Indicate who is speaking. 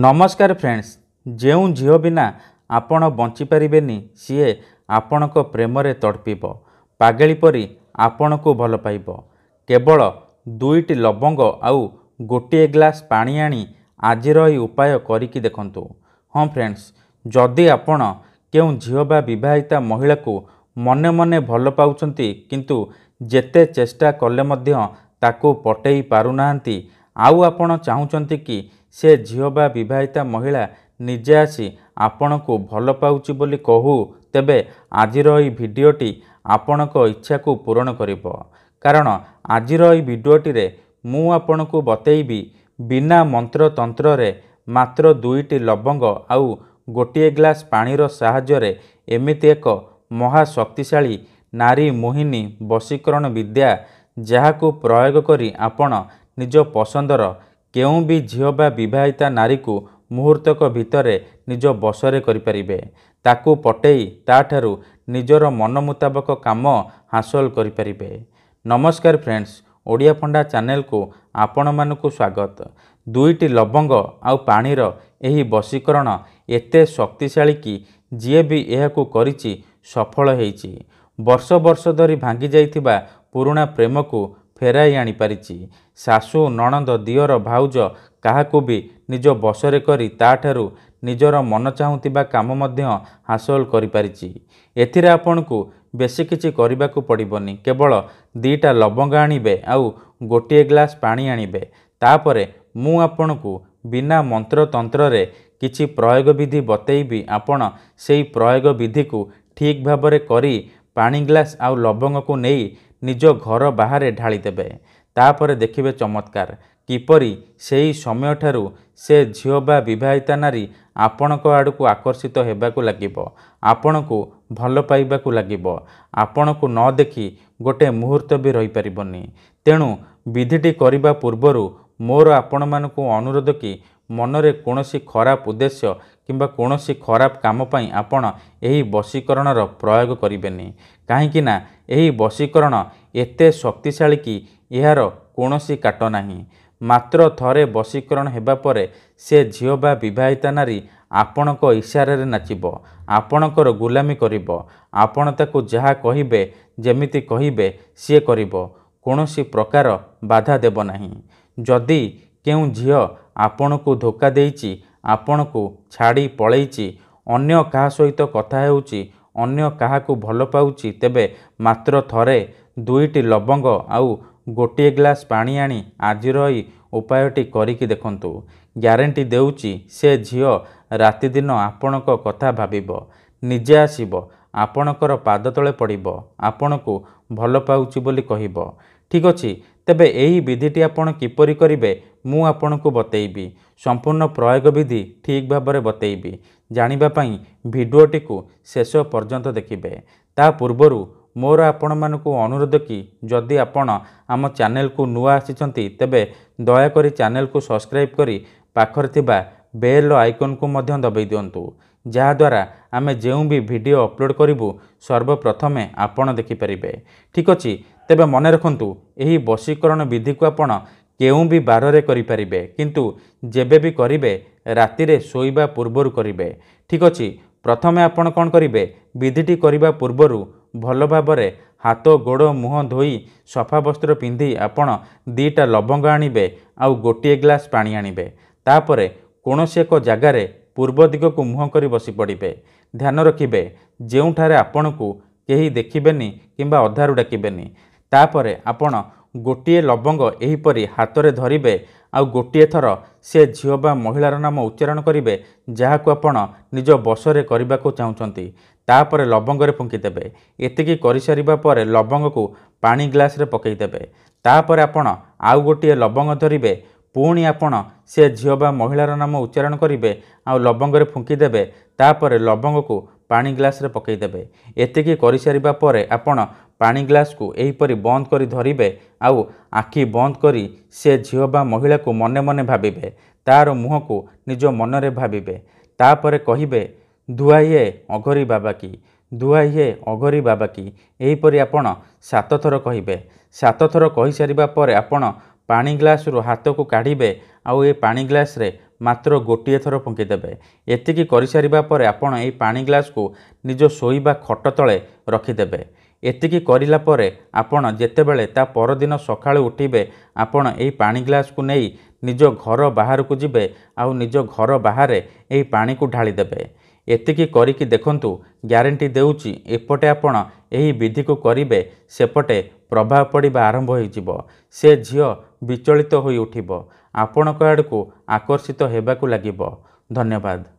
Speaker 1: ନମସ୍କାର ଫ୍ରେଣ୍ଡସ୍ ଯେଉଁ ଝିଅ ବିନା ଆପଣ ବଞ୍ଚିପାରିବେନି ସିଏ ଆପଣଙ୍କ ପ୍ରେମରେ ତଡ଼ପିବ ପାଗେଳି ପରି ଆପଣଙ୍କୁ ଭଲ ପାଇବ କେବଳ ଦୁଇଟି ଲବଙ୍ଗ ଆଉ ଗୋଟିଏ ଗ୍ଲାସ୍ ପାଣି ଆଣି ଆଜିର ଏହି ଉପାୟ କରିକି ଦେଖନ୍ତୁ ହଁ ଫ୍ରେଣ୍ଡସ୍ ଯଦି ଆପଣ କେଉଁ ଝିଅ ବା ବିବାହିତା ମହିଳାକୁ ମନେ ମନେ ଭଲ ପାଉଛନ୍ତି କିନ୍ତୁ ଯେତେ ଚେଷ୍ଟା କଲେ ମଧ୍ୟ ତାକୁ ପଟେଇ ପାରୁନାହାନ୍ତି ଆଉ ଆପଣ ଚାହୁଁଛନ୍ତି କି ସେ ଝିଅ ବା ବିବାହିତା ମହିଳା ନିଜେ ଆସି ଆପଣଙ୍କୁ ଭଲ ପାଉଛି ବୋଲି କହୁ ତେବେ ଆଜିର ଏହି ଭିଡ଼ିଓଟି ଆପଣଙ୍କ ଇଚ୍ଛାକୁ ପୂରଣ କରିବ କାରଣ ଆଜିର ଏହି ଭିଡ଼ିଓଟିରେ ମୁଁ ଆପଣଙ୍କୁ ବତେଇବି ବିନା ମନ୍ତ୍ରତନ୍ତ୍ରରେ ମାତ୍ର ଦୁଇଟି ଲବଙ୍ଗ ଆଉ ଗୋଟିଏ ଗ୍ଲାସ୍ ପାଣିର ସାହାଯ୍ୟରେ ଏମିତି ଏକ ମହାଶକ୍ତିଶାଳୀ ନାରୀ ମୋହିନୀ ବଶୀକରଣ ବିଦ୍ୟା ଯାହାକୁ ପ୍ରୟୋଗ କରି ଆପଣ ନିଜ ପସନ୍ଦର କେଉଁ ବି ଝିଅ ବା ବିବାହିତା ନାରୀକୁ ମୁହୂର୍ତ୍ତକ ଭିତରେ ନିଜ ବସରେ କରିପାରିବେ ତାକୁ ପଟେଇ ତାଠାରୁ ନିଜର ମନ ମୁତାବକ କାମ ହାସଲ କରିପାରିବେ ନମସ୍କାର ଫ୍ରେଣ୍ଡସ୍ ଓଡ଼ିଆ ଫଣ୍ଡା ଚ୍ୟାନେଲକୁ ଆପଣମାନଙ୍କୁ ସ୍ୱାଗତ ଦୁଇଟି ଲବଙ୍ଗ ଆଉ ପାଣିର ଏହି ବଶୀକରଣ ଏତେ ଶକ୍ତିଶାଳୀ କି ଯିଏ ବି ଏହାକୁ କରିଛି ସଫଳ ହେଇଛି ବର୍ଷ ବର୍ଷ ଧରି ଭାଙ୍ଗି ଯାଇଥିବା ପୁରୁଣା ପ୍ରେମକୁ ଫେରାଇ ଆଣିପାରିଛି ଶାଶୁ ନଣନ୍ଦ ଦିଅର ଭାଉଜ କାହାକୁ ବି ନିଜ ବସରେ କରି ତାଠାରୁ ନିଜର ମନ ଚାହୁଁଥିବା କାମ ମଧ୍ୟ ହାସଲ କରିପାରିଛି ଏଥିରେ ଆପଣଙ୍କୁ ବେଶୀ କିଛି କରିବାକୁ ପଡ଼ିବନି କେବଳ ଦୁଇଟା ଲବଙ୍ଗ ଆଣିବେ ଆଉ ଗୋଟିଏ ଗ୍ଲାସ୍ ପାଣି ଆଣିବେ ତାପରେ ମୁଁ ଆପଣଙ୍କୁ ବିନା ମନ୍ତ୍ରତନ୍ତ୍ରରେ କିଛି ପ୍ରୟୋଗ ବିଧି ବତେଇବି ଆପଣ ସେହି ପ୍ରୟୋଗ ବିଧିକୁ ଠିକ୍ ଭାବରେ କରି ପାଣି ଗ୍ଲାସ୍ ଆଉ ଲବଙ୍ଗକୁ ନେଇ ନିଜ ଘର ବାହାରେ ଢାଳିଦେବେ ତାପରେ ଦେଖିବେ ଚମତ୍କାର କିପରି ସେହି ସମୟଠାରୁ ସେ ଝିଅ ବା ବିବାହିତା ନାରୀ ଆପଣଙ୍କ ଆଡ଼କୁ ଆକର୍ଷିତ ହେବାକୁ ଲାଗିବ ଆପଣଙ୍କୁ ଭଲ ପାଇବାକୁ ଲାଗିବ ଆପଣଙ୍କୁ ନ ଦେଖି ଗୋଟିଏ ମୁହୂର୍ତ୍ତ ବି ରହିପାରିବନି ତେଣୁ ବିଧିଟି କରିବା ପୂର୍ବରୁ ମୋର ଆପଣମାନଙ୍କୁ ଅନୁରୋଧ କି ମନରେ କୌଣସି ଖରାପ ଉଦ୍ଦେଶ୍ୟ କିମ୍ବା କୌଣସି ଖରାପ କାମ ପାଇଁ ଆପଣ ଏହି ବଶୀକରଣର ପ୍ରୟୋଗ କରିବେନି କାହିଁକିନା ଏହି ବଶୀକରଣ ଏତେ ଶକ୍ତିଶାଳୀ କି ଏହାର କୌଣସି କାଟ ନାହିଁ ମାତ୍ର ଥରେ ବଶୀକରଣ ହେବା ପରେ ସେ ଝିଅ ବା ବିବାହିତା ନାରୀ ଆପଣଙ୍କ ଇସାରାରେ ନାଚିବ ଆପଣଙ୍କର ଗୁଲାମୀ କରିବ ଆପଣ ତାକୁ ଯାହା କହିବେ ଯେମିତି କହିବେ ସିଏ କରିବ କୌଣସି ପ୍ରକାର ବାଧା ଦେବ ନାହିଁ ଯଦି କେଉଁ ଝିଅ ଆପଣଙ୍କୁ ଧୋକା ଦେଇଛି ଆପଣଙ୍କୁ ଛାଡ଼ି ପଳେଇଛି ଅନ୍ୟ କାହା ସହିତ କଥା ହେଉଛି ଅନ୍ୟ କାହାକୁ ଭଲ ପାଉଛି ତେବେ ମାତ୍ର ଥରେ ଦୁଇଟି ଲବଙ୍ଗ ଆଉ ଗୋଟିଏ ଗ୍ଲାସ୍ ପାଣି ଆଣି ଆଜିର ଏହି ଉପାୟଟି କରିକି ଦେଖନ୍ତୁ ଗ୍ୟାରେଣ୍ଟି ଦେଉଛି ସେ ଝିଅ ରାତିଦିନ ଆପଣଙ୍କ କଥା ଭାବିବ ନିଜେ ଆସିବ ଆପଣଙ୍କର ପାଦ ତଳେ ପଡ଼ିବ ଆପଣଙ୍କୁ ଭଲ ପାଉଛି ବୋଲି କହିବ ଠିକ୍ ଅଛି ତେବେ ଏହି ବିଧିଟି ଆପଣ କିପରି କରିବେ ମୁଁ ଆପଣଙ୍କୁ ବତେଇବି ସମ୍ପୂର୍ଣ୍ଣ ପ୍ରୟୋଗ ବିଧି ଠିକ୍ ଭାବରେ ବତେଇବି ଜାଣିବା ପାଇଁ ଭିଡ଼ିଓଟିକୁ ଶେଷ ପର୍ଯ୍ୟନ୍ତ ଦେଖିବେ ତା ପୂର୍ବରୁ ମୋର ଆପଣମାନଙ୍କୁ ଅନୁରୋଧ କି ଯଦି ଆପଣ ଆମ ଚ୍ୟାନେଲକୁ ନୂଆ ଆସିଛନ୍ତି ତେବେ ଦୟାକରି ଚ୍ୟାନେଲକୁ ସବସ୍କ୍ରାଇବ୍ କରି ପାଖରେ ଥିବା ବେଲ୍ ଆଇକନ୍କୁ ମଧ୍ୟ ଦବାଇ ଦିଅନ୍ତୁ ଯାହାଦ୍ୱାରା ଆମେ ଯେଉଁ ବି ଭିଡ଼ିଓ ଅପଲୋଡ଼ କରିବୁ ସର୍ବପ୍ରଥମେ ଆପଣ ଦେଖିପାରିବେ ଠିକ୍ ଅଛି ତେବେ ମନେ ରଖନ୍ତୁ ଏହି ବଶୀକରଣ ବିଧିକୁ ଆପଣ କେଉଁ ବି ବାରରେ କରିପାରିବେ କିନ୍ତୁ ଯେବେ ବି କରିବେ ରାତିରେ ଶୋଇବା ପୂର୍ବରୁ କରିବେ ଠିକ୍ ଅଛି ପ୍ରଥମେ ଆପଣ କ'ଣ କରିବେ ବିଧିଟି କରିବା ପୂର୍ବରୁ ଭଲ ଭାବରେ ହାତ ଗୋଡ଼ ମୁହଁ ଧୋଇ ସଫା ବସ୍ତ୍ର ପିନ୍ଧି ଆପଣ ଦୁଇଟା ଲବଙ୍ଗ ଆଣିବେ ଆଉ ଗୋଟିଏ ଗ୍ଲାସ୍ ପାଣି ଆଣିବେ ତାପରେ କୌଣସି ଏକ ଜାଗାରେ ପୂର୍ବ ଦିଗକୁ ମୁହଁ କରି ବସିପଡ଼ିବେ ଧ୍ୟାନ ରଖିବେ ଯେଉଁଠାରେ ଆପଣଙ୍କୁ କେହି ଦେଖିବେନି କିମ୍ବା ଅଧାରୁ ଡାକିବେନି ତାପରେ ଆପଣ ଗୋଟିଏ ଲବଙ୍ଗ ଏହିପରି ହାତରେ ଧରିବେ ଆଉ ଗୋଟିଏ ଥର ସେ ଝିଅ ବା ମହିଳାର ନାମ ଉଚ୍ଚାରଣ କରିବେ ଯାହାକୁ ଆପଣ ନିଜ ବସରେ କରିବାକୁ ଚାହୁଁଛନ୍ତି ତାପରେ ଲବଙ୍ଗରେ ଫୁଙ୍କିଦେବେ ଏତିକି କରିସାରିବା ପରେ ଲବଙ୍ଗକୁ ପାଣି ଗ୍ଲାସ୍ରେ ପକାଇଦେବେ ତାପରେ ଆପଣ ଆଉ ଗୋଟିଏ ଲବଙ୍ଗ ଧରିବେ ପୁଣି ଆପଣ ସେ ଝିଅ ବା ମହିଳାର ନାମ ଉଚ୍ଚାରଣ କରିବେ ଆଉ ଲବଙ୍ଗରେ ଫୁଙ୍କିଦେବେ ତାପରେ ଲବଙ୍ଗକୁ ପାଣି ଗ୍ଲାସ୍ରେ ପକାଇଦେବେ ଏତିକି କରିସାରିବା ପରେ ଆପଣ ପାଣି ଗ୍ଲାସ୍କୁ ଏହିପରି ବନ୍ଦ କରି ଧରିବେ ଆଉ ଆଖି ବନ୍ଦ କରି ସେ ଝିଅ ବା ମହିଳାକୁ ମନେ ମନେ ଭାବିବେ ତାର ମୁହଁକୁ ନିଜ ମନରେ ଭାବିବେ ତାପରେ କହିବେ ଧୁଆ ଇଏ ଅଘରି ବାବା କି ଧୁଆ ଇଏ ଅଘରି ବାବା କି ଏହିପରି ଆପଣ ସାତ ଥର କହିବେ ସାତ ଥର କହିସାରିବା ପରେ ଆପଣ ପାଣି ଗ୍ଲାସ୍ରୁ ହାତକୁ କାଢ଼ିବେ ଆଉ ଏ ପାଣି ଗ୍ଲାସ୍ରେ ମାତ୍ର ଗୋଟିଏ ଥର ଫୁଙ୍କିଦେବେ ଏତିକି କରିସାରିବା ପରେ ଆପଣ ଏହି ପାଣି ଗ୍ଲାସ୍କୁ ନିଜ ଶୋଇବା ଖଟ ତଳେ ରଖିଦେବେ ଏତିକି କରିଲା ପରେ ଆପଣ ଯେତେବେଳେ ତା ପରଦିନ ସକାଳୁ ଉଠିବେ ଆପଣ ଏହି ପାଣି ଗ୍ଲାସ୍କୁ ନେଇ ନିଜ ଘର ବାହାରକୁ ଯିବେ ଆଉ ନିଜ ଘର ବାହାରେ ଏହି ପାଣିକୁ ଢାଳି ଦେବେ ଏତିକି କରିକି ଦେଖନ୍ତୁ ଗ୍ୟାରେଣ୍ଟି ଦେଉଛି ଏପଟେ ଆପଣ ଏହି ବିଧିକୁ କରିବେ ସେପଟେ ପ୍ରଭାବ ପଡ଼ିବା ଆରମ୍ଭ ହୋଇଯିବ ସେ ଝିଅ ବିଚଳିତ ହୋଇ ଉଠିବ ଆପଣଙ୍କ ଆଡ଼କୁ ଆକର୍ଷିତ ହେବାକୁ ଲାଗିବ ଧନ୍ୟବାଦ